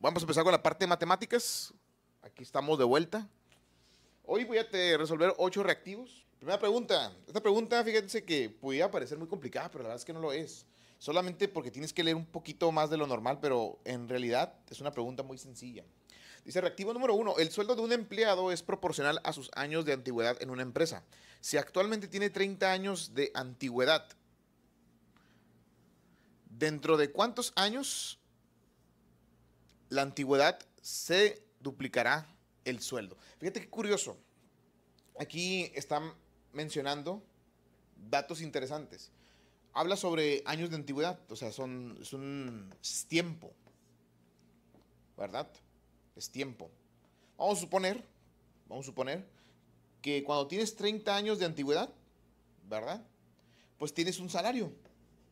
Vamos a empezar con la parte de matemáticas. Aquí estamos de vuelta. Hoy voy a resolver ocho reactivos. Primera pregunta. Esta pregunta, fíjense que podía parecer muy complicada, pero la verdad es que no lo es. Solamente porque tienes que leer un poquito más de lo normal, pero en realidad es una pregunta muy sencilla. Dice reactivo número uno, el sueldo de un empleado es proporcional a sus años de antigüedad en una empresa. Si actualmente tiene 30 años de antigüedad, ¿dentro de cuántos años la antigüedad se duplicará el sueldo. Fíjate qué curioso. Aquí están mencionando datos interesantes. Habla sobre años de antigüedad, o sea, son, es un tiempo, ¿verdad? Es tiempo. Vamos a suponer, vamos a suponer que cuando tienes 30 años de antigüedad, ¿verdad? Pues tienes un salario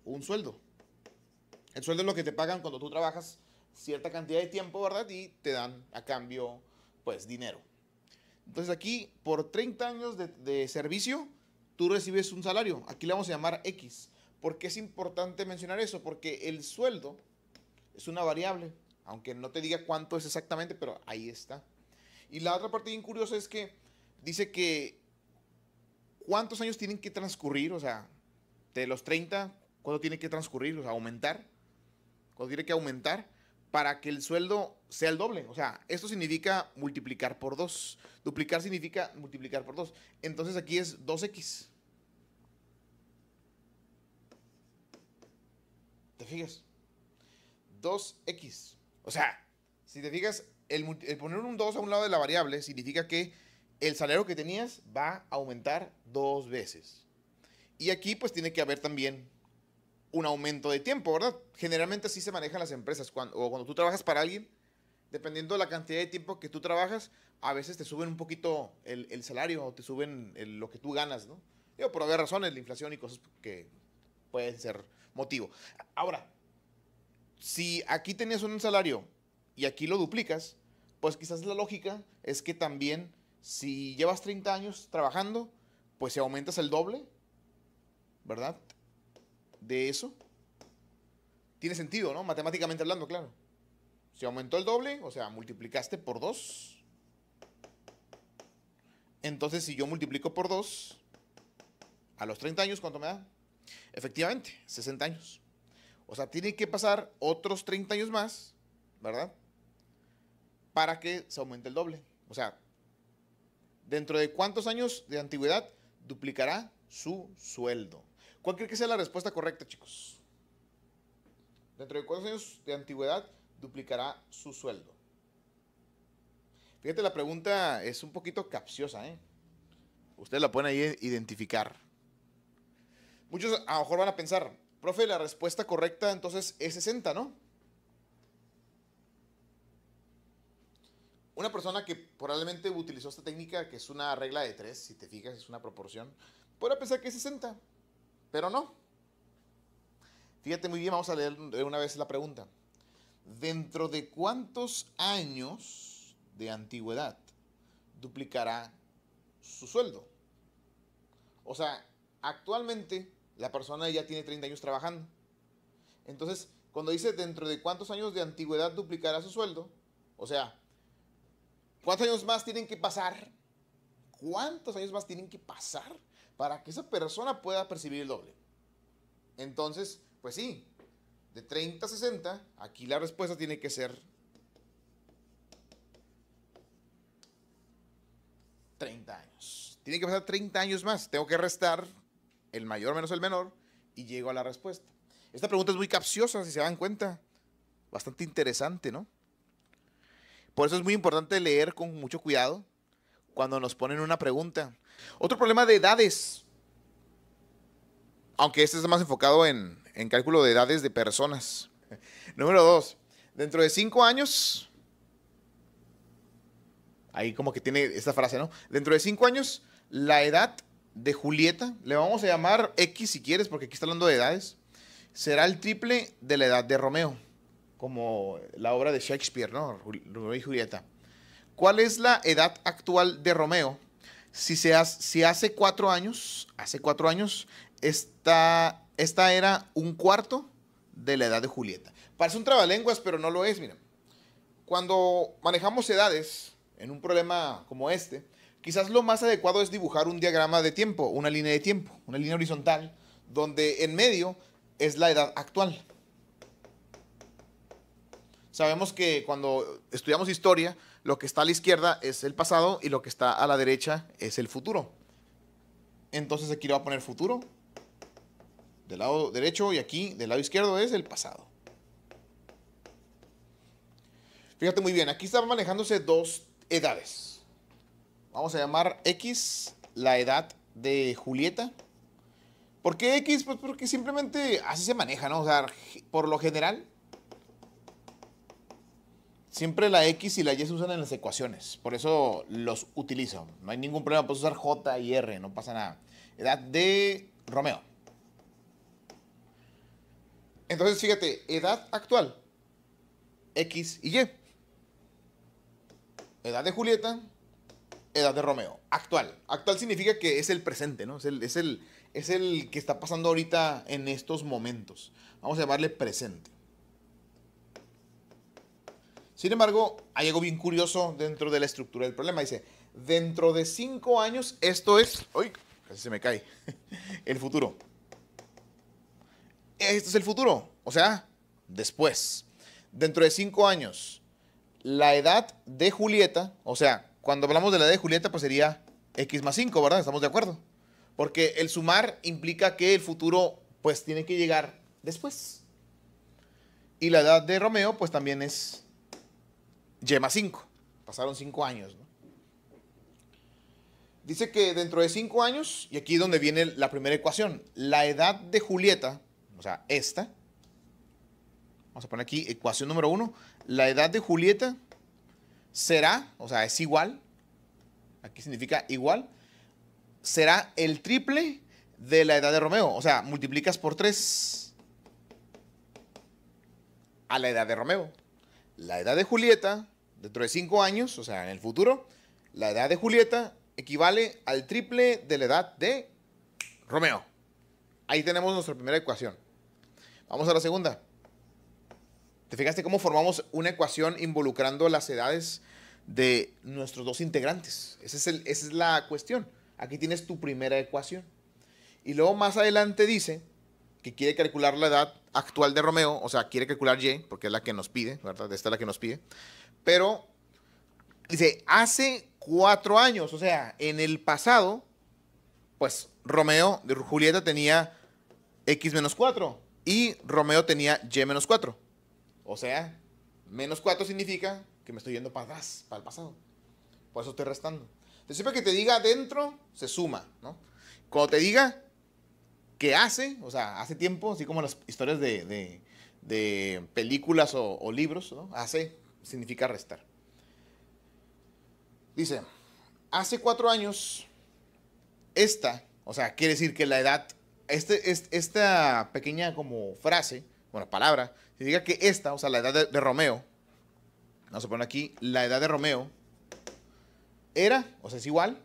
un sueldo. El sueldo es lo que te pagan cuando tú trabajas cierta cantidad de tiempo, ¿verdad? Y te dan a cambio, pues, dinero. Entonces aquí, por 30 años de, servicio, tú recibes un salario. Aquí le vamos a llamar X. ¿Por qué es importante mencionar eso? Porque el sueldo es una variable, aunque no te diga cuánto es exactamente, pero ahí está. Y la otra parte bien curiosa es que dice que cuántos años tienen que transcurrir, o sea, de los 30, ¿cuándo tiene que transcurrir, o sea, aumentar, ¿Cuándo tiene que aumentar para que el sueldo sea el doble. O sea, esto significa multiplicar por 2. Duplicar significa multiplicar por 2. Entonces aquí es 2x. ¿Te fijas? 2x. O sea, si te fijas, el, poner un 2 a un lado de la variable significa que el salario que tenías va a aumentar dos veces. Y aquí pues tiene que haber también un aumento de tiempo, ¿verdad? Generalmente así se manejan las empresas. Cuando, o cuando tú trabajas para alguien, dependiendo de la cantidad de tiempo que tú trabajas, a veces te suben un poquito el, salario o te suben lo que tú ganas, ¿no? yo por haber razones, la inflación y cosas que pueden ser motivo. Ahora, si aquí tenías un salario y aquí lo duplicas, pues quizás la lógica es que también si llevas 30 años trabajando, pues si aumentas el doble, ¿verdad? de eso, tiene sentido, ¿no? Matemáticamente hablando, claro. Si aumentó el doble, o sea, multiplicaste por 2. Entonces, si yo multiplico por 2, a los 30 años, ¿cuánto me da? Efectivamente, 60 años. O sea, tiene que pasar otros 30 años más, ¿verdad? Para que se aumente el doble. O sea, dentro de cuántos años de antigüedad duplicará su sueldo. ¿Cuál cree que sea la respuesta correcta, chicos? Dentro de cuántos años de antigüedad duplicará su sueldo. Fíjate, la pregunta es un poquito capciosa, ¿eh? Ustedes la pueden ahí identificar. Muchos a lo mejor van a pensar, profe, la respuesta correcta entonces es 60, ¿no? Una persona que probablemente utilizó esta técnica, que es una regla de 3, si te fijas, es una proporción, podrá pensar que es 60. Pero no. Fíjate muy bien, vamos a leer una vez la pregunta. ¿Dentro de cuántos años de antigüedad duplicará su sueldo? O sea, actualmente la persona ya tiene 30 años trabajando. Entonces, cuando dice dentro de cuántos años de antigüedad duplicará su sueldo, o sea, ¿cuántos años más tienen que pasar? ¿Cuántos años más tienen que pasar para que esa persona pueda percibir el doble. Entonces, pues sí, de 30 a 60, aquí la respuesta tiene que ser 30 años. Tiene que pasar 30 años más. Tengo que restar el mayor menos el menor y llego a la respuesta. Esta pregunta es muy capciosa, si se dan cuenta. Bastante interesante, ¿no? Por eso es muy importante leer con mucho cuidado cuando nos ponen una pregunta. Otro problema de edades. Aunque este es más enfocado en, en cálculo de edades de personas. Número dos, dentro de cinco años, ahí como que tiene esta frase, ¿no? Dentro de cinco años, la edad de Julieta, le vamos a llamar X si quieres, porque aquí está hablando de edades, será el triple de la edad de Romeo, como la obra de Shakespeare, ¿no? Romeo y Julieta. ¿Cuál es la edad actual de Romeo? Si, hace, cuatro años, hace cuatro años, esta, esta era un cuarto de la edad de Julieta. Parece un trabalenguas, pero no lo es, Mira, Cuando manejamos edades en un problema como este, quizás lo más adecuado es dibujar un diagrama de tiempo, una línea de tiempo, una línea horizontal, donde en medio es la edad actual. Sabemos que cuando estudiamos historia, lo que está a la izquierda es el pasado y lo que está a la derecha es el futuro. Entonces aquí le voy a poner futuro del lado derecho y aquí del lado izquierdo es el pasado. Fíjate muy bien, aquí están manejándose dos edades. Vamos a llamar X la edad de Julieta. ¿Por qué X? Pues porque simplemente así se maneja, ¿no? O sea, por lo general, Siempre la X y la Y se usan en las ecuaciones, por eso los utilizo. No hay ningún problema, puedes usar J y R, no pasa nada. Edad de Romeo. Entonces, fíjate, edad actual, X y Y. Edad de Julieta, edad de Romeo. Actual. Actual significa que es el presente, ¿no? Es el, es el, es el que está pasando ahorita en estos momentos. Vamos a llamarle presente. Sin embargo, hay algo bien curioso dentro de la estructura del problema. Dice, dentro de cinco años, esto es... ¡Uy! Casi se me cae. El futuro. Esto es el futuro. O sea, después. Dentro de cinco años, la edad de Julieta, o sea, cuando hablamos de la edad de Julieta, pues sería X más 5, ¿verdad? ¿Estamos de acuerdo? Porque el sumar implica que el futuro, pues, tiene que llegar después. Y la edad de Romeo, pues, también es Yema 5. Pasaron 5 años. Dice que dentro de 5 años, y aquí es donde viene la primera ecuación, la edad de Julieta, o sea, esta, vamos a poner aquí ecuación número 1, la edad de Julieta será, o sea, es igual, aquí significa igual, será el triple de la edad de Romeo. O sea, multiplicas por 3 a la edad de Romeo la edad de Julieta, dentro de 5 años, o sea, en el futuro, la edad de Julieta equivale al triple de la edad de Romeo. Ahí tenemos nuestra primera ecuación. Vamos a la segunda. ¿Te fijaste cómo formamos una ecuación involucrando las edades de nuestros dos integrantes? esa es la cuestión. Aquí tienes tu primera ecuación. Y luego más adelante dice que quiere calcular la edad actual de Romeo, o sea, quiere calcular Y, porque es la que nos pide, ¿verdad? Esta es la que nos pide. Pero, dice, hace cuatro años, o sea, en el pasado, pues Romeo, Julieta tenía X menos 4 y Romeo tenía Y menos 4. O sea, menos 4 significa que me estoy yendo para atrás, para el pasado. Por eso estoy restando. Entonces, siempre que te diga adentro, se suma, ¿no? Cuando te diga que hace, o sea, hace tiempo, así como las historias de, películas o, libros, hace significa restar. Dice, hace cuatro años, esta, o sea, quiere decir que la edad, este, esta pequeña como frase, bueno, palabra, significa que esta, o sea, la edad de, de Romeo, vamos a poner aquí, la edad de Romeo, era, o sea, es igual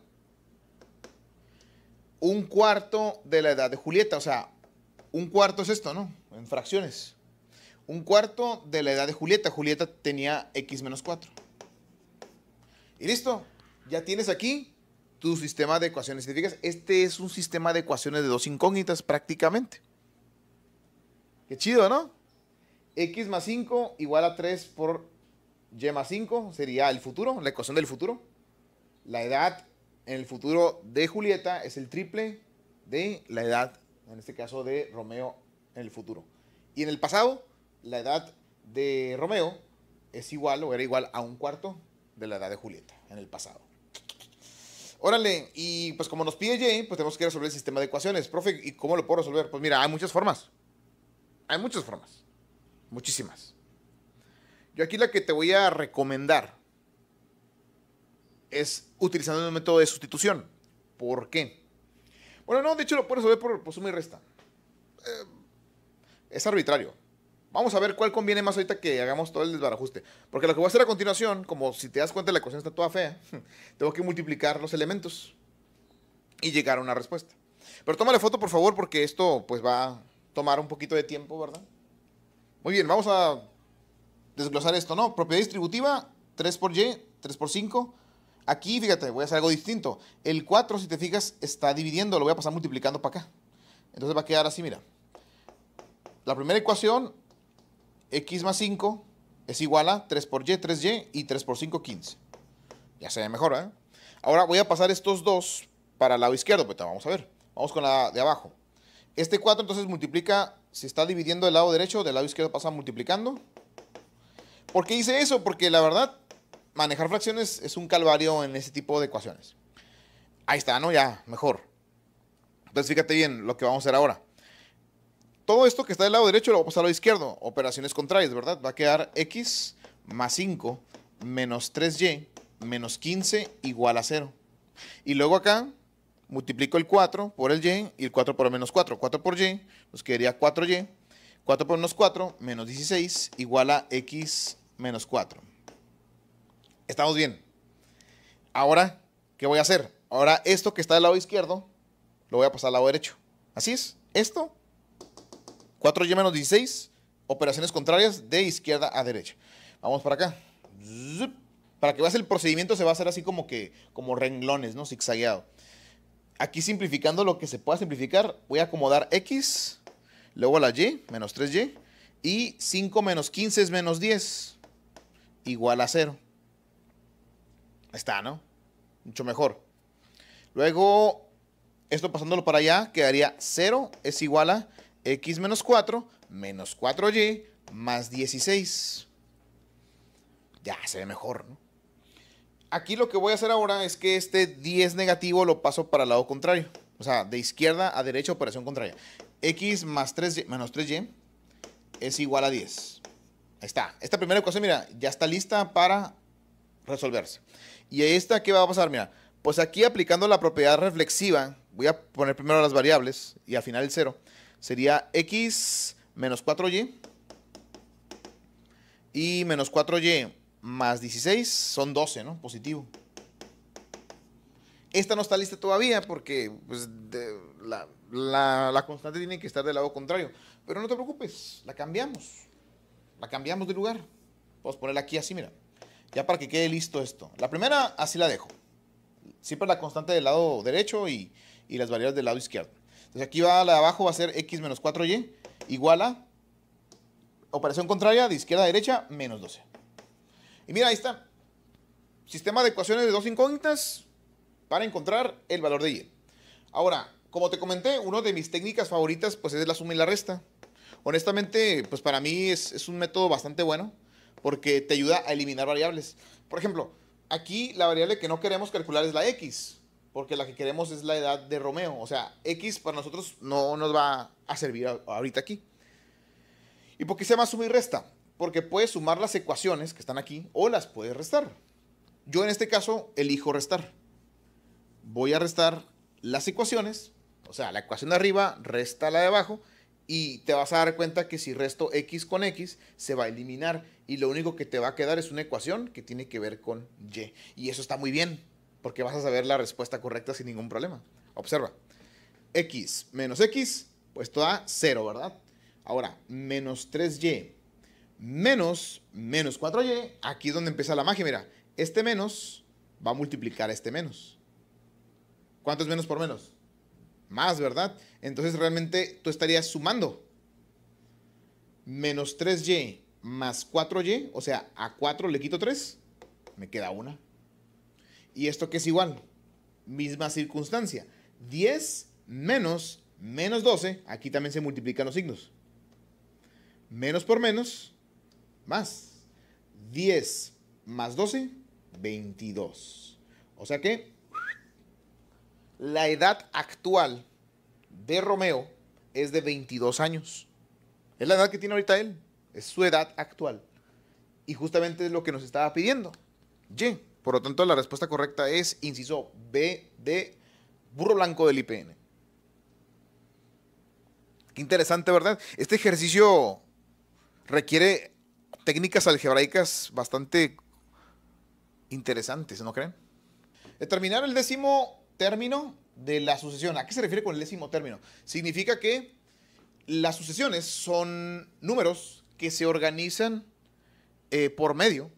un cuarto de la edad de Julieta. O sea, un cuarto es esto, ¿no? En fracciones. Un cuarto de la edad de Julieta. Julieta tenía x menos 4. Y listo. Ya tienes aquí tu sistema de ecuaciones fijas, Este es un sistema de ecuaciones de dos incógnitas prácticamente. Qué chido, ¿no? x más 5 igual a 3 por y más 5 sería el futuro, la ecuación del futuro. La edad en el futuro de Julieta es el triple de la edad, en este caso de Romeo en el futuro. Y en el pasado, la edad de Romeo es igual o era igual a un cuarto de la edad de Julieta en el pasado. Órale, y pues como nos pide Jay, pues tenemos que resolver el sistema de ecuaciones. Profe, ¿y cómo lo puedo resolver? Pues mira, hay muchas formas. Hay muchas formas. Muchísimas. Yo aquí la que te voy a recomendar es utilizando un método de sustitución. ¿Por qué? Bueno, no, de hecho lo puedes ver por, por suma y resta. Eh, es arbitrario. Vamos a ver cuál conviene más ahorita que hagamos todo el desbarajuste. Porque lo que voy a hacer a continuación, como si te das cuenta la ecuación está toda fea, tengo que multiplicar los elementos y llegar a una respuesta. Pero tómale foto, por favor, porque esto pues va a tomar un poquito de tiempo, ¿verdad? Muy bien, vamos a desglosar esto, ¿no? Propiedad distributiva, 3 por y, 3 por 5, Aquí, fíjate, voy a hacer algo distinto. El 4, si te fijas, está dividiendo, lo voy a pasar multiplicando para acá. Entonces va a quedar así, mira. La primera ecuación, x más 5 es igual a 3 por y, 3y y 3 por 5, 15. Ya se ve mejor, ¿eh? Ahora voy a pasar estos dos para el lado izquierdo, pero pues, vamos a ver. Vamos con la de abajo. Este 4 entonces multiplica, si está dividiendo el lado derecho, del lado izquierdo pasa multiplicando. ¿Por qué hice eso? Porque la verdad manejar fracciones es un calvario en ese tipo de ecuaciones. Ahí está, ¿no? Ya, mejor. Entonces fíjate bien lo que vamos a hacer ahora. Todo esto que está del lado derecho lo vamos a pasar al lado izquierdo. Operaciones contrarias, ¿verdad? Va a quedar x más 5 menos 3y menos 15 igual a 0. Y luego acá multiplico el 4 por el y y el 4 por el menos 4. 4 por y nos quedaría 4y. 4 por menos 4 menos 16 igual a x menos 4. Estamos bien. Ahora, ¿qué voy a hacer? Ahora esto que está del lado izquierdo, lo voy a pasar al lado derecho. Así es. Esto, 4y menos 16, operaciones contrarias de izquierda a derecha. Vamos para acá. Para que veas el procedimiento se va a hacer así como que, como renglones, ¿no? Zigzagueado. Aquí simplificando lo que se pueda simplificar, voy a acomodar x, luego la y, menos 3y, y 5 menos 15 es menos 10, igual a 0 está, ¿no? Mucho mejor. Luego, esto pasándolo para allá, quedaría 0 es igual a x menos 4 menos 4y más 16. Ya, se ve mejor, ¿no? Aquí lo que voy a hacer ahora es que este 10 negativo lo paso para el lado contrario. O sea, de izquierda a derecha, operación contraria. x más 3 menos 3y es igual a 10. Ahí está. Esta primera ecuación, mira, ya está lista para resolverse. Y esta, ¿qué va a pasar? Mira, pues aquí aplicando la propiedad reflexiva, voy a poner primero las variables y al final el cero, Sería x menos 4y y menos 4y más 16 son 12, ¿no? Positivo. Esta no está lista todavía porque pues, la, la, constante tiene que estar del lado contrario. Pero no te preocupes, la cambiamos. La cambiamos de lugar. Podemos ponerla aquí así, mira ya para que quede listo esto. La primera así la dejo. Siempre la constante del lado derecho y, las variables del lado izquierdo. Entonces aquí va la abajo, va a ser x menos 4y igual a operación contraria de izquierda a derecha, menos 12. Y mira, ahí está. Sistema de ecuaciones de dos incógnitas para encontrar el valor de y. Ahora, como te comenté, una de mis técnicas favoritas pues es la suma y la resta. Honestamente, pues para mí es un método bastante bueno porque te ayuda a eliminar variables. Por ejemplo, aquí la variable que no queremos calcular es la X, porque la que queremos es la edad de Romeo. O sea, X para nosotros no nos va a servir ahorita aquí. ¿Y por qué se llama suma y resta? Porque puedes sumar las ecuaciones que están aquí o las puedes restar. Yo en este caso elijo restar. Voy a restar las ecuaciones, o sea, la ecuación de arriba resta la de abajo y te vas a dar cuenta que si resto x con x se va a eliminar y lo único que te va a quedar es una ecuación que tiene que ver con y. Y eso está muy bien porque vas a saber la respuesta correcta sin ningún problema. Observa, x menos x, pues da 0, ¿verdad? Ahora, menos 3y menos menos 4y, aquí es donde empieza la magia, mira, este menos va a multiplicar este menos. ¿Cuánto es menos por menos? más, ¿verdad? Entonces realmente tú estarías sumando menos 3y más 4y, o sea, a 4 le quito 3, me queda 1. ¿Y esto qué es igual? Misma circunstancia. 10 menos menos 12, aquí también se multiplican los signos. Menos por menos, más. 10 más 12, 22. O sea que la edad actual de Romeo es de 22 años. Es la edad que tiene ahorita él. Es su edad actual. Y justamente es lo que nos estaba pidiendo. Y. Por lo tanto, la respuesta correcta es inciso B de burro blanco del IPN. Qué interesante, ¿verdad? Este ejercicio requiere técnicas algebraicas bastante interesantes, ¿no creen? terminar el décimo término de la sucesión. ¿A qué se refiere con el décimo término? Significa que las sucesiones son números que se organizan eh, por medio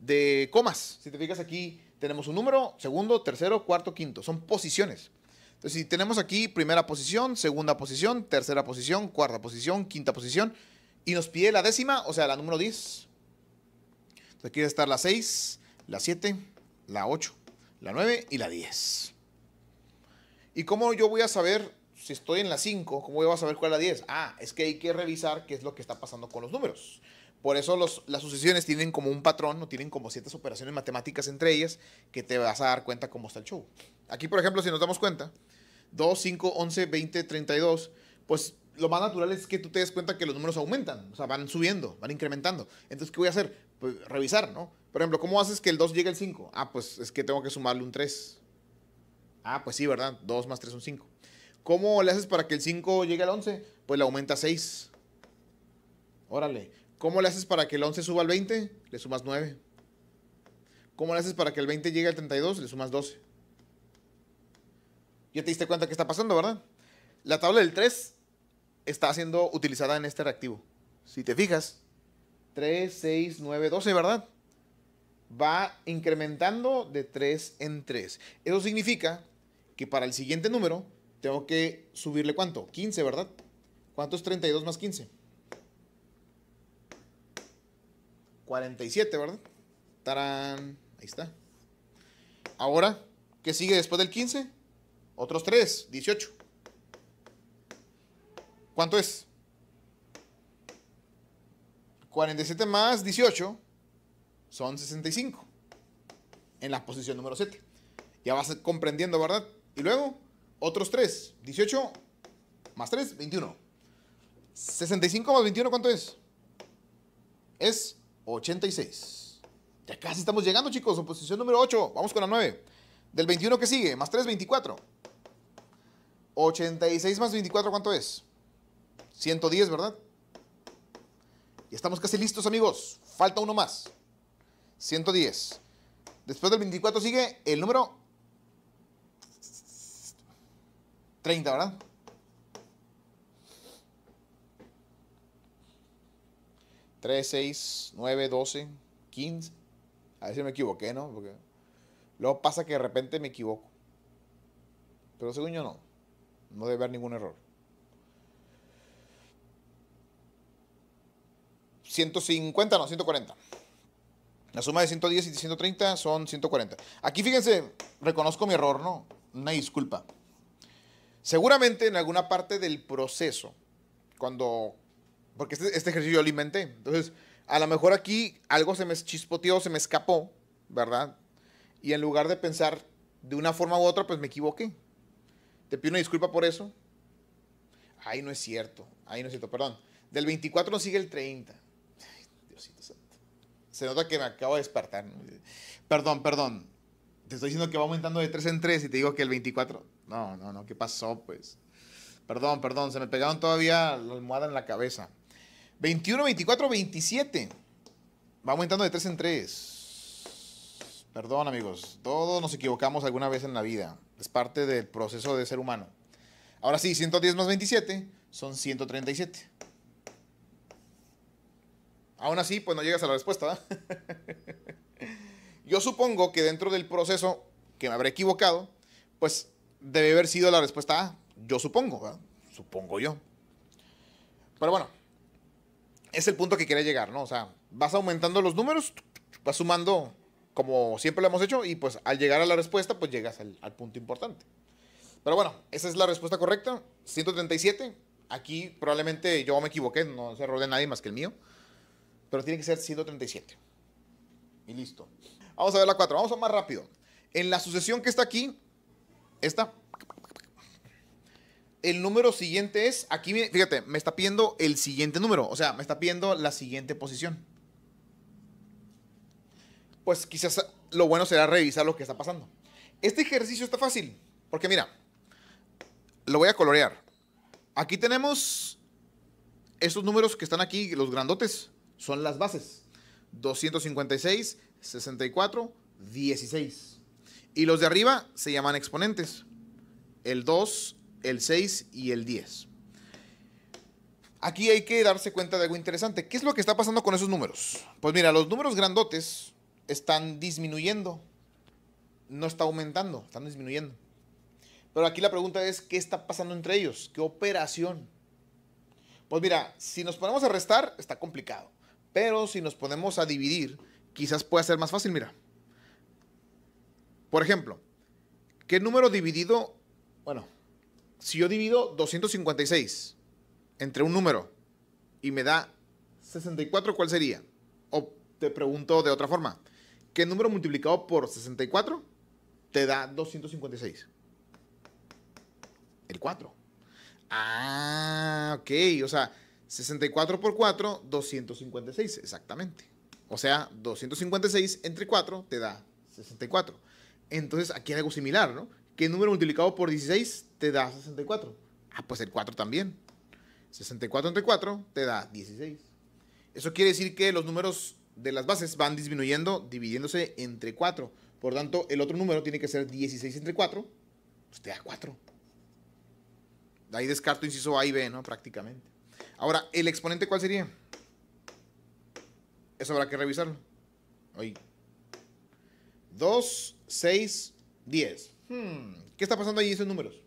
de comas. Si te fijas aquí, tenemos un número, segundo, tercero, cuarto, quinto. Son posiciones. Entonces, si tenemos aquí primera posición, segunda posición, tercera posición, cuarta posición, quinta posición, y nos pide la décima, o sea, la número 10. Entonces, aquí debe estar la 6, la 7, la 8 la 9 y la 10. ¿Y cómo yo voy a saber si estoy en la 5? ¿Cómo voy a saber cuál es la 10? Ah, es que hay que revisar qué es lo que está pasando con los números. Por eso las sucesiones tienen como un patrón, no tienen como ciertas operaciones matemáticas entre ellas que te vas a dar cuenta cómo está el show. Aquí, por ejemplo, si nos damos cuenta, 2, 5, 11, 20, 32, pues lo más natural es que tú te des cuenta que los números aumentan, o sea, van subiendo, van incrementando. Entonces, ¿qué voy a hacer? Pues revisar, ¿no? Por ejemplo, ¿cómo haces que el 2 llegue al 5? Ah, pues es que tengo que sumarle un 3. Ah, pues sí, ¿verdad? 2 más 3 un 5. ¿Cómo le haces para que el 5 llegue al 11? Pues le aumenta 6. Órale. ¿Cómo le haces para que el 11 suba al 20? Le sumas 9. ¿Cómo le haces para que el 20 llegue al 32? Le sumas 12. Ya te diste cuenta qué está pasando, ¿verdad? La tabla del 3 está siendo utilizada en este reactivo. Si te fijas, 3, 6, 9, 12, ¿verdad? Va incrementando de 3 en 3. Eso significa que para el siguiente número tengo que subirle cuánto? 15, ¿verdad? ¿Cuánto es 32 más 15? 47, ¿verdad? Tarán, ahí está. Ahora, ¿qué sigue después del 15? Otros 3, 18. ¿Cuánto es? 47 más 18 son 65 en la posición número 7. Ya vas comprendiendo, ¿verdad? Y luego, otros 3. 18 más 3, 21. 65 más 21, ¿cuánto es? Es 86. Ya casi estamos llegando, chicos, a posición número 8. Vamos con la 9. Del 21 que sigue, más 3, 24. 86 más 24, ¿cuánto es? 110, ¿verdad? Y estamos casi listos, amigos. Falta uno más. 110. Después del 24 sigue el número 30, ¿verdad? 3, 6, 9, 12, 15. A ver si me equivoqué, ¿no? Porque luego pasa que de repente me equivoco. Pero según yo no. No debe haber ningún error. 150, no, 140. La suma de 110 y 130 son 140. Aquí fíjense, reconozco mi error, ¿no? Una disculpa. Seguramente en alguna parte del proceso, cuando... Porque este, este, ejercicio yo lo inventé. Entonces, a lo mejor aquí algo se me chispoteó, se me escapó, ¿verdad? Y en lugar de pensar de una forma u otra, pues me equivoqué. Te pido una disculpa por eso. ahí no es cierto. ahí no es cierto, perdón. Del 24 nos sigue el 30. Se nota que me acabo de despertar. Perdón, perdón. Te estoy diciendo que va aumentando de 3 en 3 y te digo que el 24. No, no, no, ¿qué pasó, pues? Perdón, perdón, se me pegaron todavía la almohada en la cabeza. 21, 24, 27. Va aumentando de 3 en 3. Perdón, amigos. Todos nos equivocamos alguna vez en la vida. Es parte del proceso de ser humano. Ahora sí, 110 más 27 son 137. Aún así, pues no llegas a la respuesta. Yo supongo que dentro del proceso que me habré equivocado, pues debe haber sido la respuesta A. Yo supongo, ¿verdad? supongo yo. Pero bueno, es el punto que quería llegar, ¿no? O sea, vas aumentando los números, vas sumando como siempre lo hemos hecho y pues al llegar a la respuesta, pues llegas al, punto importante. Pero bueno, esa es la respuesta correcta, 137. Aquí probablemente yo me equivoqué, no se error de nadie más que el mío pero tiene que ser 137. Y listo. Vamos a ver la 4, vamos a más rápido. En la sucesión que está aquí, esta, el número siguiente es, aquí, fíjate, me está pidiendo el siguiente número, o sea, me está pidiendo la siguiente posición. Pues quizás lo bueno será revisar lo que está pasando. Este ejercicio está fácil, porque mira, lo voy a colorear. Aquí tenemos estos números que están aquí, los grandotes son las bases. 256, 64, 16. Y los de arriba se llaman exponentes. El 2, el 6 y el 10. Aquí hay que darse cuenta de algo interesante. ¿Qué es lo que está pasando con esos números? Pues mira, los números grandotes están disminuyendo. No está aumentando, están disminuyendo. Pero aquí la pregunta es, ¿qué está pasando entre ellos? ¿Qué operación? Pues mira, si nos ponemos a restar, está complicado. Pero si nos ponemos a dividir, quizás pueda ser más fácil, mira. Por ejemplo, ¿qué número dividido? Bueno, si yo divido 256 entre un número y me da 64, ¿cuál sería? O te pregunto de otra forma, ¿qué número multiplicado por 64 te da 256? El 4. Ah, ok, o sea, 64 por 4, 256, exactamente. O sea, 256 entre 4 te da 64. Entonces, aquí hay algo similar, ¿no? ¿Qué número multiplicado por 16 te da 64? Ah, pues el 4 también. 64 entre 4 te da 16. Eso quiere decir que los números de las bases van disminuyendo, dividiéndose entre 4. Por tanto, el otro número tiene que ser 16 entre 4, pues te da 4. De ahí descarto inciso A y B, ¿no? Prácticamente. Ahora, ¿el exponente cuál sería? Eso habrá que revisarlo. Hoy. 2, 6, 10. ¿Qué está pasando ahí esos números?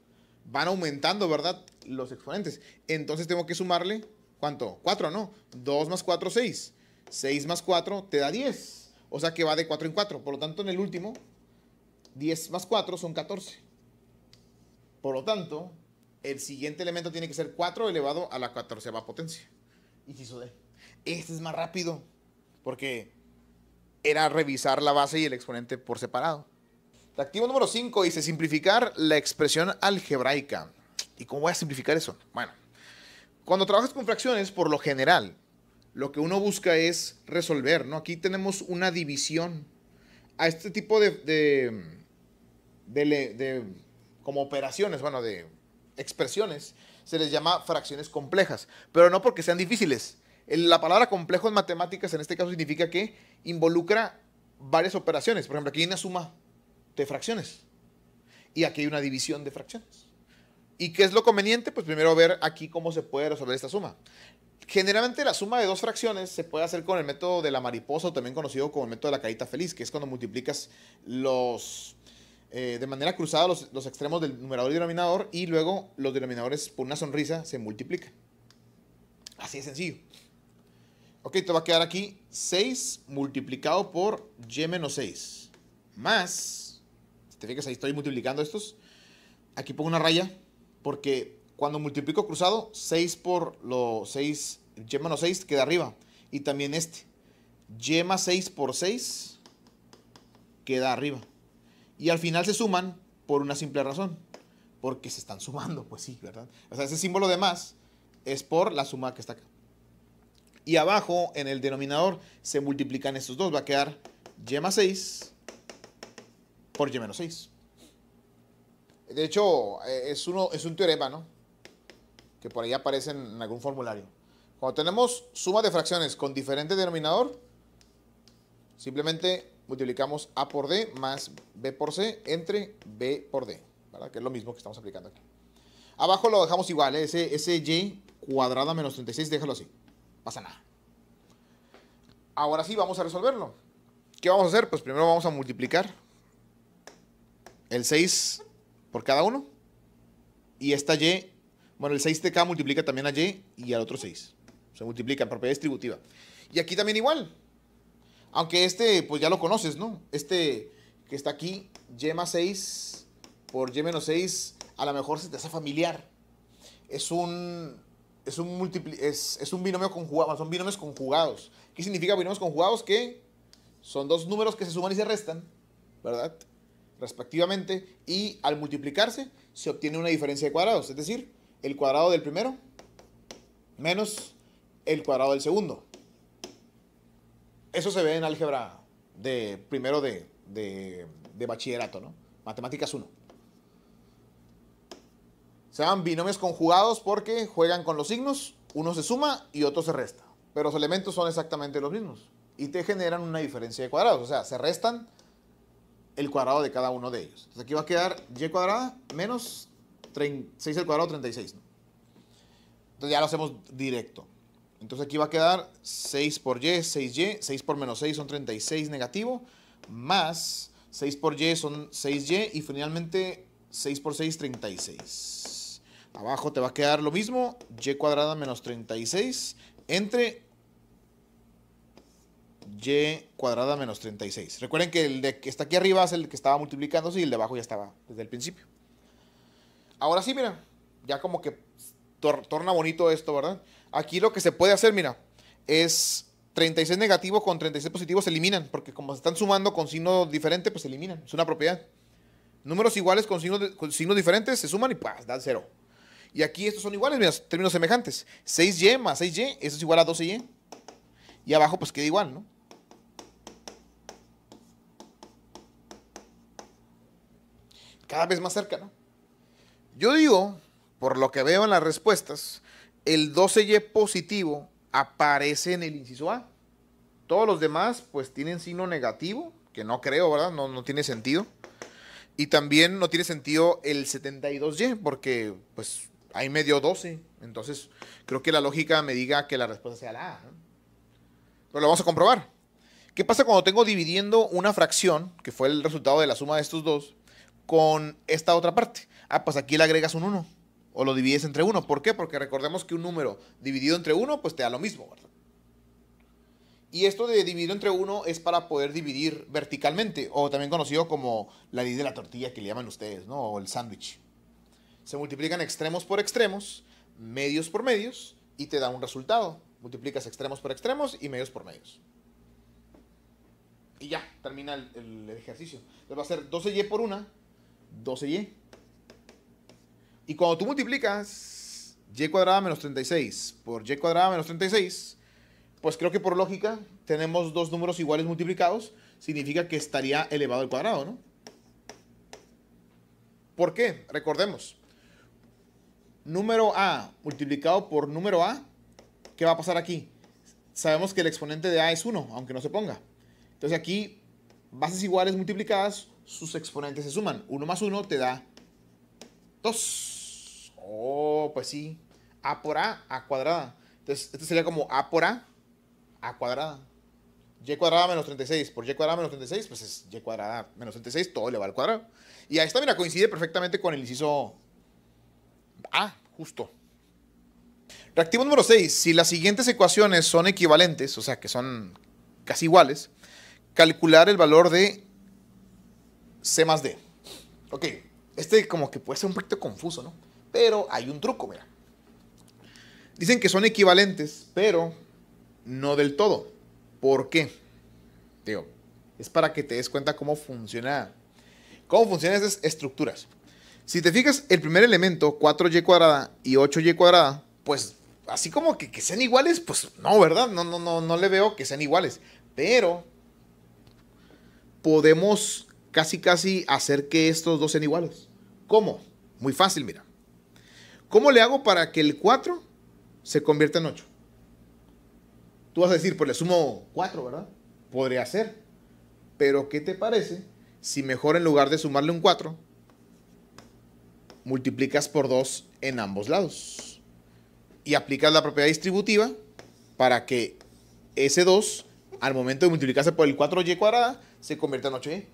Van aumentando, ¿verdad? Los exponentes. Entonces tengo que sumarle, ¿cuánto? 4, ¿no? 2 más 4, 6. 6 más 4 te da 10. O sea que va de 4 en 4. Por lo tanto, en el último, 10 más 4 son 14. Por lo tanto, el siguiente elemento tiene que ser 4 elevado a la 14 potencia. Inciso Este es más rápido, porque era revisar la base y el exponente por separado. activo número 5 dice simplificar la expresión algebraica. ¿Y cómo voy a simplificar eso? Bueno, cuando trabajas con fracciones, por lo general, lo que uno busca es resolver, ¿no? Aquí tenemos una división. A este tipo de, de, de como operaciones, bueno, de expresiones se les llama fracciones complejas, pero no porque sean difíciles. La palabra complejo en matemáticas en este caso significa que involucra varias operaciones. Por ejemplo, aquí hay una suma de fracciones y aquí hay una división de fracciones. ¿Y qué es lo conveniente? Pues primero ver aquí cómo se puede resolver esta suma. Generalmente la suma de dos fracciones se puede hacer con el método de la mariposa, o también conocido como el método de la carita feliz, que es cuando multiplicas los eh, de manera cruzada los, extremos del numerador y denominador y luego los denominadores por una sonrisa se multiplican. Así de sencillo. Ok, te va a quedar aquí 6 multiplicado por y menos 6. Más, si te fijas ahí estoy multiplicando estos, aquí pongo una raya porque cuando multiplico cruzado, 6 por los 6, y menos 6 queda arriba. Y también este, y más 6 por 6 queda arriba. Y al final se suman por una simple razón, porque se están sumando, pues sí, ¿verdad? O sea, ese símbolo de más es por la suma que está acá. Y abajo, en el denominador, se multiplican estos dos. Va a quedar y más 6 por y menos 6. De hecho, eh, es, uno, es un teorema, ¿no? Que por ahí aparece en algún formulario. Cuando tenemos suma de fracciones con diferente denominador, simplemente multiplicamos A por D más B por C entre B por D, Que es lo mismo que estamos aplicando aquí. Abajo lo dejamos igual, ¿eh? ese, Y cuadrada menos 36, déjalo así. Pasa nada. Ahora sí, vamos a resolverlo. ¿Qué vamos a hacer? Pues primero vamos a multiplicar el 6 por cada uno. Y esta Y, bueno, el 6 TK multiplica también a Y y al otro 6. Se multiplica en propiedad distributiva. Y aquí también igual. Aunque este, pues ya lo conoces, ¿no? Este que está aquí, y más 6 por y menos 6, a lo mejor se te hace familiar. Es un, es un, es un binomio conjugado, son binomios conjugados. ¿Qué significa binomios conjugados? Que son dos números que se suman y se restan, ¿verdad? Respectivamente, y al multiplicarse se obtiene una diferencia de cuadrados, es decir, el cuadrado del primero menos el cuadrado del segundo. Eso se ve en álgebra de primero de, bachillerato, ¿no? Matemáticas 1. Se llaman binomios conjugados porque juegan con los signos, uno se suma y otro se resta. Pero los elementos son exactamente los mismos y te generan una diferencia de cuadrados, o sea, se restan el cuadrado de cada uno de ellos. Entonces aquí va a quedar y cuadrada menos 6 al cuadrado, 36. Entonces ya lo hacemos directo. Entonces aquí va a quedar 6 por y, 6y, 6 por menos 6 son 36 negativo, más 6 por y son 6y y finalmente 6 por 6, 36. Abajo te va a quedar lo mismo, y cuadrada menos 36 entre y cuadrada menos 36. Recuerden que el de que está aquí arriba es el que estaba multiplicándose y el de abajo ya estaba desde el principio. Ahora sí, mira, ya como que torna bonito esto, ¿verdad? Aquí lo que se puede hacer, mira, es 36 negativo con 36 positivo se eliminan, porque como se están sumando con signos diferentes, pues se eliminan. Es una propiedad. Números iguales con signos, signos diferentes se suman y pues, dan cero. Y aquí estos son iguales, mira, términos semejantes. 6y más 6y, eso es igual a 12y. Y abajo pues queda igual, ¿no? Cada vez más cerca, ¿no? Yo digo, por lo que veo en las respuestas, el 12Y positivo aparece en el inciso A. Todos los demás pues tienen signo negativo, que no creo, ¿verdad? No, tiene sentido. Y también no tiene sentido el 72Y, porque pues ahí me dio 12. Entonces creo que la lógica me diga que la respuesta sea la A. Pero lo vamos a comprobar. ¿Qué pasa cuando tengo dividiendo una fracción, que fue el resultado de la suma de estos dos, con esta otra parte? Ah, pues aquí le agregas un 1 o lo divides entre uno. ¿Por qué? Porque recordemos que un número dividido entre uno, pues te da lo mismo, ¿verdad? Y esto de dividir entre uno es para poder dividir verticalmente, o también conocido como la ley de la tortilla que le llaman ustedes, ¿no? O el sándwich. Se multiplican extremos por extremos, medios por medios, y te da un resultado. Multiplicas extremos por extremos y medios por medios. Y ya, termina el, ejercicio. Entonces va a ser 12y por una, 12y. Y cuando tú multiplicas y cuadrada menos 36 por y cuadrada menos 36, pues creo que por lógica tenemos dos números iguales multiplicados, significa que estaría elevado al cuadrado, ¿no? ¿Por qué? Recordemos. Número A multiplicado por número A, ¿qué va a pasar aquí? Sabemos que el exponente de A es 1, aunque no se ponga. Entonces aquí, bases iguales multiplicadas, sus exponentes se suman. 1 más 1 te da 2. Oh, pues sí. A por A, A cuadrada. Entonces, esto sería como A por A, A cuadrada. Y cuadrada menos 36. Por Y cuadrada menos 36, pues es Y cuadrada menos 36, todo le va al cuadrado. Y ahí está, mira, coincide perfectamente con el inciso A, justo. Reactivo número 6. Si las siguientes ecuaciones son equivalentes, o sea, que son casi iguales, calcular el valor de C más D. Ok, este como que puede ser un poquito confuso, ¿no? Pero hay un truco, mira. Dicen que son equivalentes, pero no del todo. ¿Por qué? es para que te des cuenta cómo funciona. Cómo funcionan esas estructuras. Si te fijas, el primer elemento, 4y cuadrada y 8y cuadrada, pues así como que, sean iguales, pues no, ¿verdad? No, no, no, no le veo que sean iguales. Pero podemos casi casi hacer que estos dos sean iguales. ¿Cómo? Muy fácil, mira. ¿Cómo le hago para que el 4 se convierta en 8? Tú vas a decir, pues le sumo 4, ¿verdad? Podría ser. Pero ¿qué te parece si mejor en lugar de sumarle un 4, multiplicas por 2 en ambos lados? Y aplicas la propiedad distributiva para que ese 2, al momento de multiplicarse por el 4y cuadrada, se convierta en 8y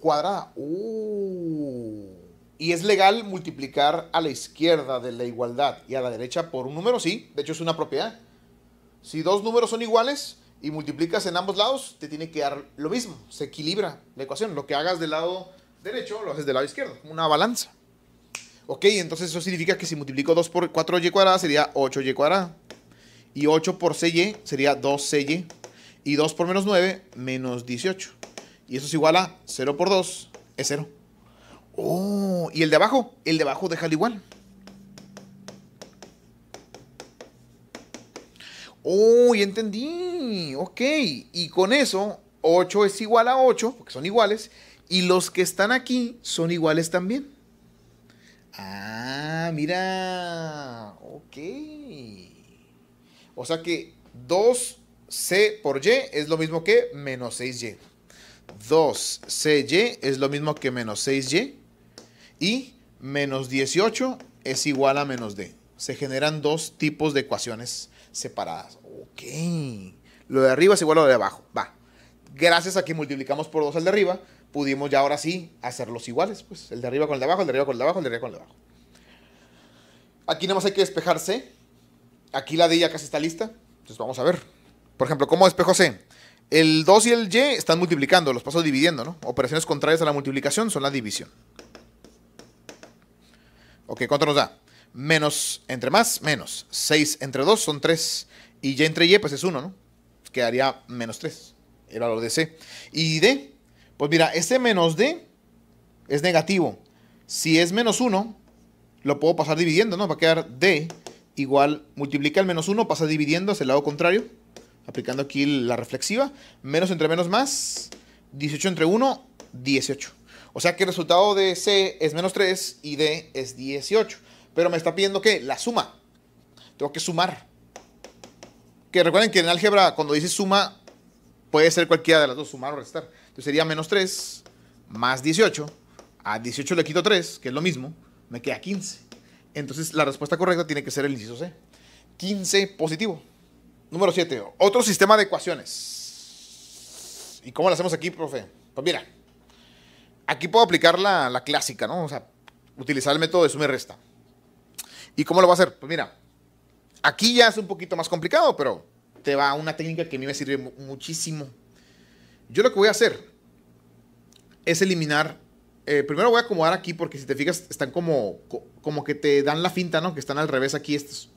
cuadrada. ¡Uh! Y es legal multiplicar a la izquierda de la igualdad y a la derecha por un número, sí, de hecho es una propiedad. Si dos números son iguales y multiplicas en ambos lados, te tiene que dar lo mismo, se equilibra la ecuación. Lo que hagas del lado derecho lo haces del lado izquierdo, una balanza. Ok, entonces eso significa que si multiplico 2 por 4y cuadrada sería 8y cuadrada. Y 8 por 6y sería 2 c Y 2 por menos 9, menos 18. Y eso es igual a 0 por 2, es 0. Oh, ¿y el de abajo? El de abajo, déjalo igual. Oh, entendí. Ok. Y con eso, 8 es igual a 8, porque son iguales. Y los que están aquí son iguales también. Ah, mira. Ok. O sea que 2C por Y es lo mismo que menos 6Y. 2CY es lo mismo que menos 6Y y menos 18 es igual a menos D. Se generan dos tipos de ecuaciones separadas. Ok. Lo de arriba es igual a lo de abajo. Va. Gracias a que multiplicamos por 2 al de arriba, pudimos ya ahora sí hacerlos iguales. Pues el de arriba con el de abajo, el de arriba con el de abajo, el de arriba con el de abajo. Aquí nada más hay que despejar C. Aquí la D ya casi está lista. Entonces vamos a ver. Por ejemplo, ¿cómo despejo C? El 2 y el Y están multiplicando, los paso dividiendo, ¿no? Operaciones contrarias a la multiplicación son la división. Ok, ¿cuánto nos da? Menos entre más, menos. 6 entre 2 son 3. Y Y entre Y, pues es 1, ¿no? Quedaría menos 3. El valor de C. Y D, pues mira, este menos D es negativo. Si es menos 1, lo puedo pasar dividiendo, ¿no? Va a quedar D igual, multiplica el menos 1, pasa dividiendo hacia el lado contrario. Aplicando aquí la reflexiva. Menos entre menos más. 18 entre 1, 18. O sea que el resultado de C es menos 3 y D es 18. Pero me está pidiendo que la suma. Tengo que sumar. Que recuerden que en álgebra cuando dice suma puede ser cualquiera de las dos, sumar o restar. Entonces sería menos 3 más 18. A 18 le quito 3, que es lo mismo. Me queda 15. Entonces la respuesta correcta tiene que ser el inciso C. 15 positivo. Número 7. Otro sistema de ecuaciones. ¿Y cómo lo hacemos aquí, profe? Pues mira. Aquí puedo aplicar la, clásica, ¿no? O sea, utilizar el método de suma y resta. ¿Y cómo lo va a hacer? Pues mira, aquí ya es un poquito más complicado, pero te va una técnica que a mí me sirve muchísimo. Yo lo que voy a hacer es eliminar. Eh, primero voy a acomodar aquí porque si te fijas, están como, como que te dan la finta, ¿no? Que están al revés aquí estos.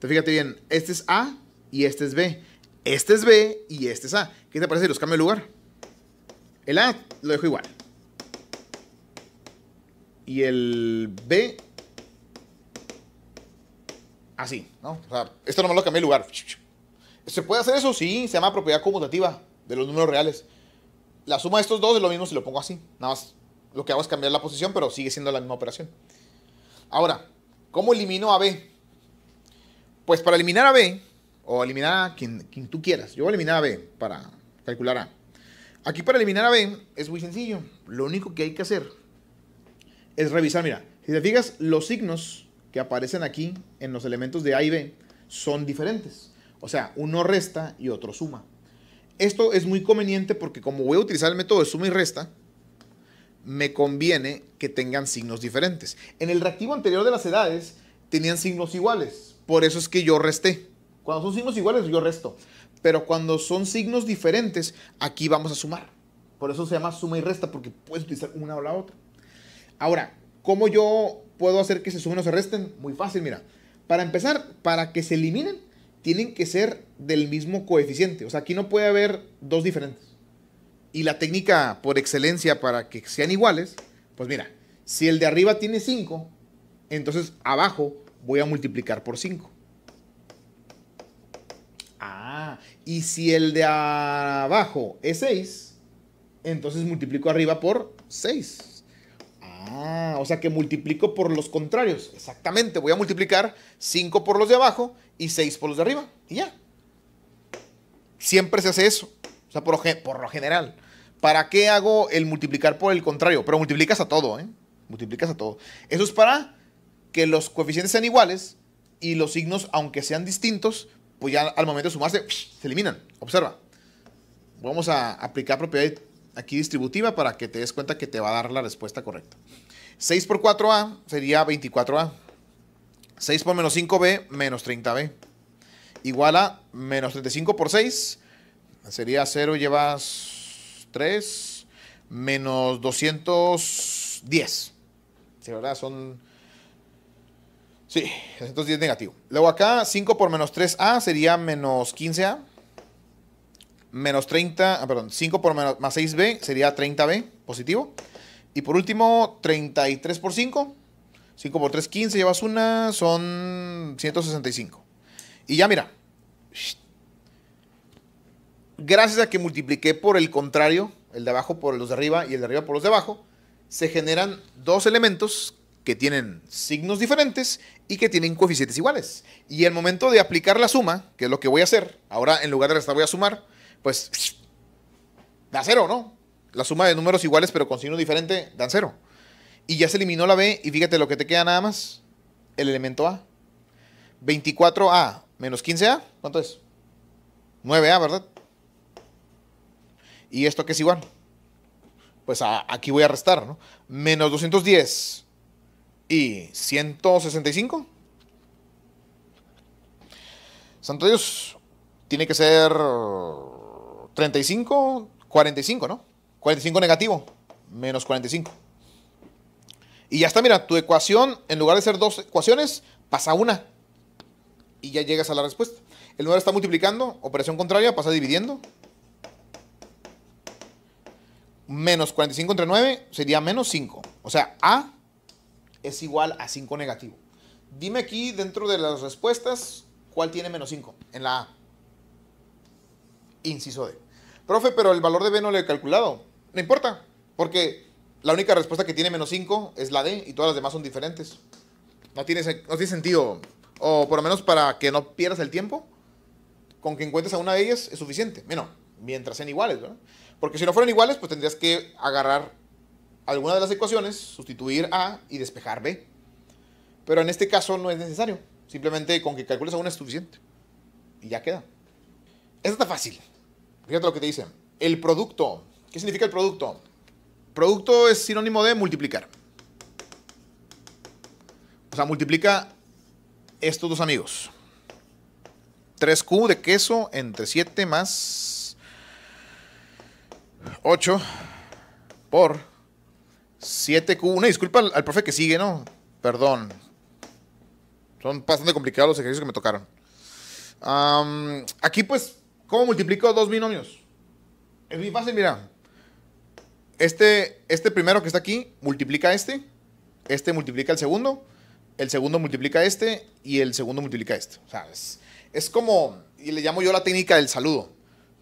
Te fíjate bien, este es A y este es B. Este es B y este es A. ¿Qué te parece si los cambio de lugar? El A lo dejo igual y el B así, ¿no? O sea, esto no lo cambié de lugar. ¿Se puede hacer eso? Sí, se llama propiedad conmutativa de los números reales. La suma de estos dos es lo mismo si lo pongo así. Nada más lo que hago es cambiar la posición, pero sigue siendo la misma operación. Ahora, ¿cómo elimino a B? Pues para eliminar a B, o eliminar a quien, quien tú quieras. Yo voy a eliminar a B para calcular A. Aquí para eliminar a B es muy sencillo. Lo único que hay que hacer es revisar, mira, si te fijas, los signos que aparecen aquí en los elementos de A y B son diferentes. O sea, uno resta y otro suma. Esto es muy conveniente porque como voy a utilizar el método de suma y resta, me conviene que tengan signos diferentes. En el reactivo anterior de las edades tenían signos iguales, por eso es que yo resté. Cuando son signos iguales yo resto, pero cuando son signos diferentes, aquí vamos a sumar. Por eso se llama suma y resta, porque puedes utilizar una o la otra. Ahora, ¿cómo yo puedo hacer que se sumen o se resten? Muy fácil, mira. Para empezar, para que se eliminen, tienen que ser del mismo coeficiente. O sea, aquí no puede haber dos diferentes. Y la técnica por excelencia para que sean iguales, pues mira, si el de arriba tiene 5, entonces abajo voy a multiplicar por 5. Ah, y si el de abajo es 6, entonces multiplico arriba por 6. Ah, o sea que multiplico por los contrarios. Exactamente, voy a multiplicar 5 por los de abajo y 6 por los de arriba. Y ya. Siempre se hace eso. O sea, por lo, general. ¿Para qué hago el multiplicar por el contrario? Pero multiplicas a todo, ¿eh? Multiplicas a todo. Eso es para que los coeficientes sean iguales y los signos, aunque sean distintos, pues ya al momento de sumarse, se eliminan. Observa. Vamos a aplicar propiedad aquí distributiva para que te des cuenta que te va a dar la respuesta correcta. 6 por 4A sería 24A. 6 por menos 5B, menos 30B. Igual a menos 35 por 6, sería 0 llevas 3, menos 210. Sí, ¿verdad? Son... Sí, 210 negativo. Luego acá, 5 por menos 3A sería menos 15A menos 30, ah, perdón, 5 por menos, más 6B sería 30B positivo. Y por último, 33 por 5. 5 por 3, 15, llevas una, son 165. Y ya mira, gracias a que multipliqué por el contrario, el de abajo por los de arriba y el de arriba por los de abajo, se generan dos elementos que tienen signos diferentes y que tienen coeficientes iguales. Y el momento de aplicar la suma, que es lo que voy a hacer, ahora en lugar de restar voy a sumar, pues da cero, ¿no? La suma de números iguales pero con signo diferente dan cero. Y ya se eliminó la B y fíjate lo que te queda nada más, el elemento A. 24A menos 15A, ¿cuánto es? 9A, ¿verdad? ¿Y esto qué es igual? Pues aquí voy a restar, ¿no? Menos 210 y 165. Santo Dios, tiene que ser 35, 45, ¿no? 45 negativo, menos 45. Y ya está, mira, tu ecuación, en lugar de ser dos ecuaciones, pasa una. Y ya llegas a la respuesta. El número está multiplicando, operación contraria, pasa dividiendo. Menos 45 entre 9 sería menos 5. O sea, A es igual a 5 negativo. Dime aquí, dentro de las respuestas, ¿cuál tiene menos 5? En la A. Inciso D. Profe, pero el valor de B no lo he calculado. No importa, porque la única respuesta que tiene menos 5 es la D y todas las demás son diferentes. No tiene, no tiene sentido. O por lo menos para que no pierdas el tiempo, con que encuentres a una de ellas es suficiente. Bueno, mientras sean iguales, ¿verdad? Porque si no fueran iguales, pues tendrías que agarrar alguna de las ecuaciones, sustituir A y despejar B. Pero en este caso no es necesario. Simplemente con que calcules a una es suficiente. Y ya queda. Esto está fácil. Fíjate lo que te dice. El producto. ¿Qué significa el producto? Producto es sinónimo de multiplicar. O sea, multiplica estos dos amigos. 3Q de queso entre 7 más 8 por 7Q. Una disculpa al, profe que sigue, ¿no? Perdón. Son bastante complicados los ejercicios que me tocaron. aquí pues ¿Cómo multiplico dos binomios? Es muy fácil, mira. Este, este primero que está aquí multiplica este, este multiplica el segundo, el segundo multiplica este y el segundo multiplica este. O es, como, y le llamo yo la técnica del saludo.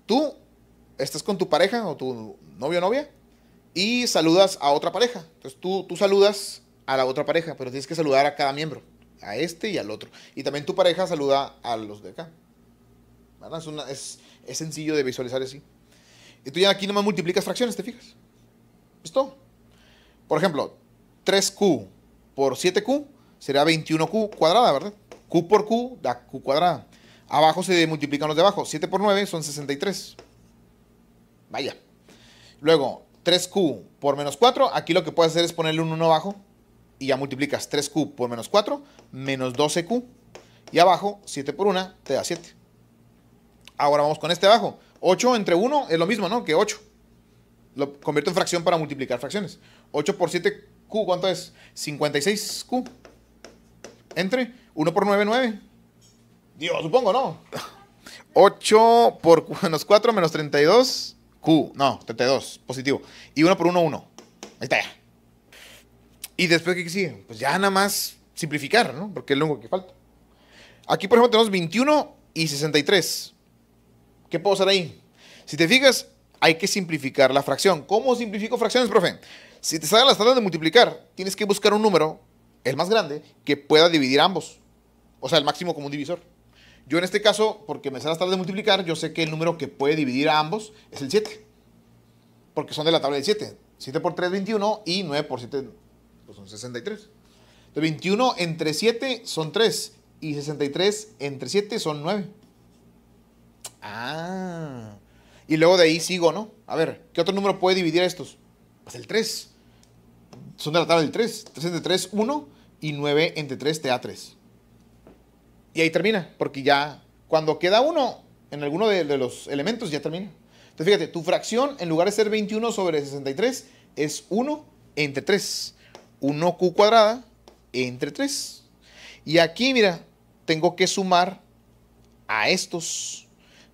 Tú estás con tu pareja o tu novio o novia y saludas a otra pareja. Entonces tú, tú saludas a la otra pareja, pero tienes que saludar a cada miembro, a este y al otro. Y también tu pareja saluda a los de acá. Es, sencillo de visualizar así. Y tú ya aquí nomás multiplicas fracciones, ¿te fijas? ¿Listo? Por ejemplo, 3Q por 7Q será 21Q cuadrada, ¿verdad? Q por Q da Q cuadrada. Abajo se multiplican los de abajo. 7 por 9 son 63. Vaya. Luego, 3Q por menos 4. Aquí lo que puedes hacer es ponerle un 1 abajo. Y ya multiplicas 3Q por menos 4 menos 12Q. Y abajo, 7 por 1 te da 7. Ahora vamos con este abajo. 8 entre 1 es lo mismo, ¿no? Que 8. Lo convierto en fracción para multiplicar fracciones. 8 por 7, Q, ¿cuánto es? 56, Q. Entre 1 por 9, 9. Dios, supongo, ¿no? 8 por menos 4 menos 32, Q. No, 32, positivo. Y 1 por 1, 1. Ahí está ya. Y después, ¿qué sigue? Pues ya nada más simplificar, ¿no? Porque es lo único que falta. Aquí, por ejemplo, tenemos 21 y 63. ¿Qué puedo hacer ahí? Si te fijas, hay que simplificar la fracción. ¿Cómo simplifico fracciones, profe? Si te salen las tardes de multiplicar, tienes que buscar un número, el más grande, que pueda dividir ambos. O sea, el máximo común divisor. Yo en este caso, porque me salen las tardes de multiplicar, yo sé que el número que puede dividir a ambos es el 7. Porque son de la tabla del 7. 7 por 3, 21 y 9 por 7, pues son 63. Entonces, 21 entre 7 son 3 y 63 entre 7 son 9. Ah. Y luego de ahí sigo, ¿no? A ver, ¿qué otro número puede dividir a estos? Pues el 3. Son de la tabla del 3. 3 entre 3, 1. Y 9 entre 3 te da 3. Y ahí termina, porque ya cuando queda 1 en alguno de, de los elementos ya termina. Entonces fíjate, tu fracción en lugar de ser 21 sobre 63 es 1 entre 3. 1q cuadrada entre 3. Y aquí, mira, tengo que sumar a estos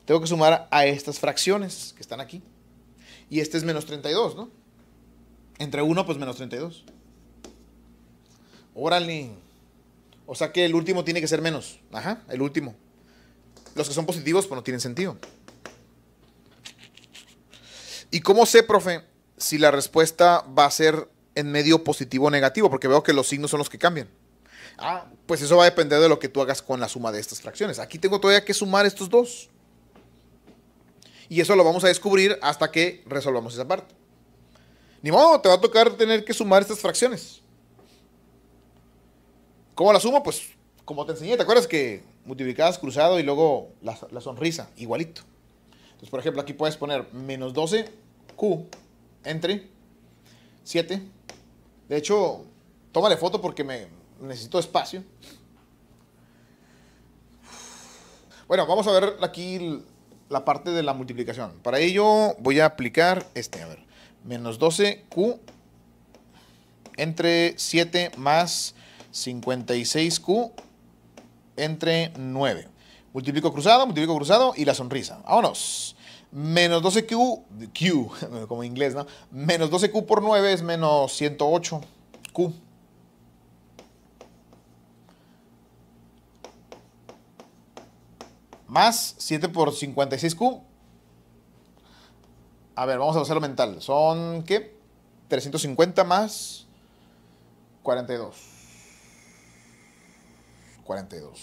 tengo que sumar a estas fracciones que están aquí. Y este es menos 32, ¿no? Entre 1, pues menos 32. Órale. O sea que el último tiene que ser menos. Ajá, el último. Los que son positivos, pues no tienen sentido. ¿Y cómo sé, profe, si la respuesta va a ser en medio positivo o negativo? Porque veo que los signos son los que cambian. Ah, pues eso va a depender de lo que tú hagas con la suma de estas fracciones. Aquí tengo todavía que sumar estos dos. Y eso lo vamos a descubrir hasta que resolvamos esa parte. Ni modo, te va a tocar tener que sumar estas fracciones. ¿Cómo las sumo? Pues como te enseñé, ¿te acuerdas que multiplicadas, cruzado y luego la, sonrisa? Igualito. Entonces, por ejemplo, aquí puedes poner menos 12Q entre 7. De hecho, tómale foto porque me necesito espacio. Bueno, vamos a ver aquí la parte de la multiplicación. Para ello voy a aplicar este, a ver, menos 12Q entre 7 más 56Q entre 9. Multiplico cruzado, multiplico cruzado y la sonrisa. Vámonos. Menos 12Q, Q, como en inglés, ¿no? Menos 12Q por 9 es menos 108Q. Más 7 por 56Q. A ver, vamos a hacerlo mental. Son, ¿qué? 350 más 42. 42.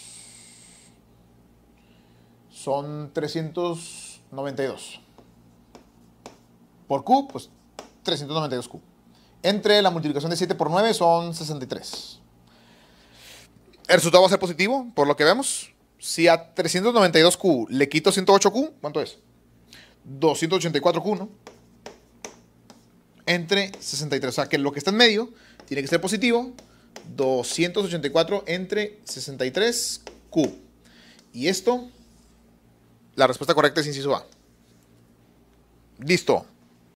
Son 392. Por Q, pues 392Q. Entre la multiplicación de 7 por 9 son 63. El resultado va a ser positivo, por lo que vemos. Si a 392Q le quito 108Q, ¿cuánto es? 284Q, ¿no? Entre 63. O sea, que lo que está en medio tiene que ser positivo. 284 entre 63Q. Y esto, la respuesta correcta es inciso A. Listo.